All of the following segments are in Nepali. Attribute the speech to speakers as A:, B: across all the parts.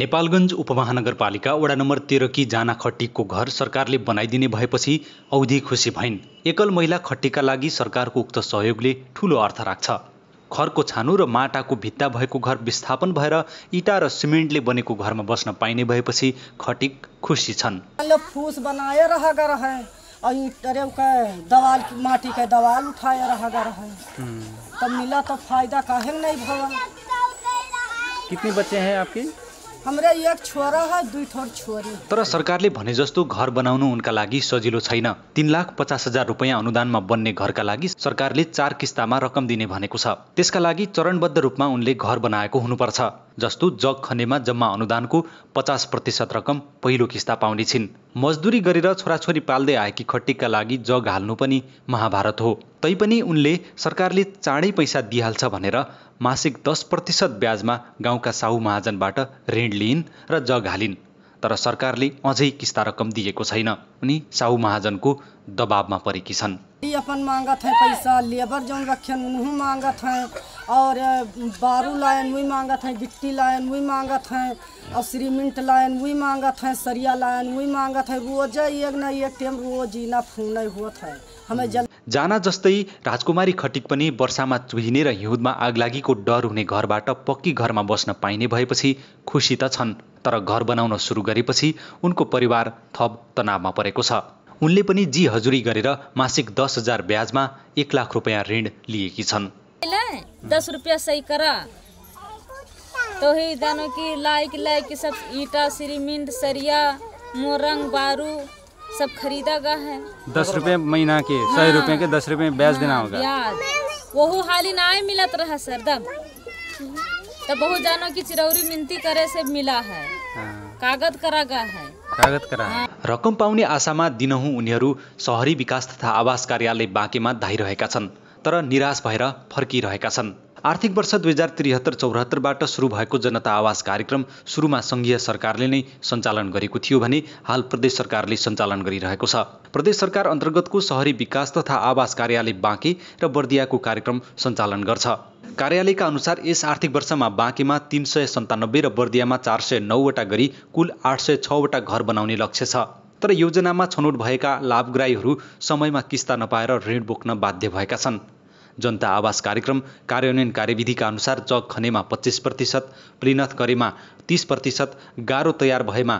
A: नेपालगञ्ज उपमहानगरपालिका वडा नम्बर कि जाना खट्टीको घर सरकारले बनाइदिने भएपछि औधी खुसी भइन् एकल महिला खट्टीका लागि सरकारको उक्त सहयोगले ठूलो अर्थ राख्छ खरको छानु र माटाको भित्ता भएको घर विस्थापन भएर इटा र सिमेन्टले बनेको घरमा बस्न पाइने भएपछि खटिक खुसी
B: छन्
A: कितने बच्चे हैं आपके
B: हाम्रो एक छोरा दुई थोर छोरी
A: तर सरकारले भने जस्तो घर बनाउनु उनका लागि सजिलो छैन तिन लाख पचास हजार रुपियाँ अनुदानमा बन्ने घरका लागि सरकारले चार किस्तामा रकम दिने भनेको छ त्यसका लागि चरणबद्ध रूपमा उनले घर बनाएको हुनुपर्छ जस्तो जग खनेमा जम्मा अनुदानको पचास प्रतिशत रकम पहिलो किस्ता पाउने छिन् मजदुरी गरेर छोराछोरी पाल्दै आएकी खट्टीका लागि जग हाल्नु पनि महाभारत हो तैपनि उनले सरकारले चाँडै पैसा दिइहाल्छ भनेर मासिक दस प्रतिशत ब्याजमा गाउँका साहु महाजनबाट ऋण लिइन् र जग हालिन् तर सरकारले अझै किस्ता रकम दिएको छैन उनी साहु महाजनको दबावमा परेकी छन्
B: रोटी अपन मांगत है पैसा लेबर जौन रखे उन्हू मांगत हैं और बारू लायन वही मांगत हैं गिट्टी लायन वही मांगत हैं और सीमेंट लायन वही मांगत हैं सरिया लायन वही मांगत हैं रोज एक न एक टाइम रोज जीना फून हुआ था हमें जल
A: जाना जस्तै राजकुमारी खटिक पनि वर्षामा चुहिने र हिउँदमा आगलागीको डर हुने घरबाट पक्की घरमा बस्न पाइने भएपछि खुसी त छन् तर घर बनाउन सुरु गरेपछि उनको परिवार थप तनावमा परेको छ उनले पनि जी हजुरी गरेर मासिक दस हजार ब्याजमा एक लाख रुपियाँ ऋण लिएकी छन्
C: दस रुपियाँ सही कर तो ही दानों लाइक लाइक सब ईटा सीमेंट सरिया मोरंग बारू सब खरीदा गया है
A: दस रुपये महीना के हाँ, रुपये के दस रुपये ब्याज हाँ, देना होगा
C: ब्याज वहु हाली ना मिलत रहा सर दब तब बहुत जानों की चिरौरी मिनती करे से मिला है कागत करागा है
A: कागत करा रकम पाउने आशामा दिनहुँ उनीहरू सहरी विकास तथा आवास कार्यालय बाँकेमा धाइरहेका छन् तर निराश भएर फर्किरहेका छन् आर्थिक वर्ष दुई हजार त्रिहत्तर चौहत्तरबाट सुरु भएको जनता आवास कार्यक्रम सुरुमा सङ्घीय सरकारले नै सञ्चालन गरेको थियो भने हाल प्रदेश सरकारले सञ्चालन गरिरहेको छ प्रदेश सरकार अन्तर्गतको सहरी विकास तथा आवास कार्यालय बाँके र बर्दियाको कार्यक्रम सञ्चालन गर्छ कार्यालयका अनुसार यस आर्थिक वर्षमा बाँकेमा तिन सय सन्तानब्बे र बर्दियामा चार सय नौवटा गरी कुल आठ सय छवटा घर बनाउने लक्ष्य छ तर योजनामा छनौट भएका लाभग्राहीहरू समयमा किस्ता नपाएर ऋण बोक्न बाध्य भएका छन् जनता आवास कार्यक्रम कार्यान्वयन कार्यविधिका अनुसार जग खनेमा पच्चिस प्रतिशत प्लिनथ गरेमा तिस प्रतिशत गाह्रो तयार भएमा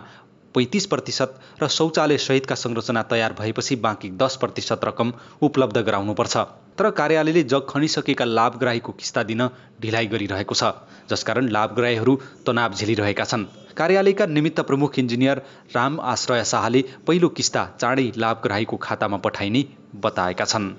A: पैँतिस प्रतिशत र शौचालय सहितका संरचना तयार भएपछि बाँकी दस प्रतिशत रकम उपलब्ध गराउनुपर्छ तर कार्यालयले जग खनिसकेका लाभग्राहीको किस्ता दिन ढिलाइ गरिरहेको छ जसकारण लाभग्राहीहरू तनाव झेलिरहेका छन् कार्यालयका निमित्त प्रमुख इन्जिनियर राम आश्रय शाहले पहिलो किस्ता चाँडै लाभग्राहीको खातामा पठाइने बताएका छन्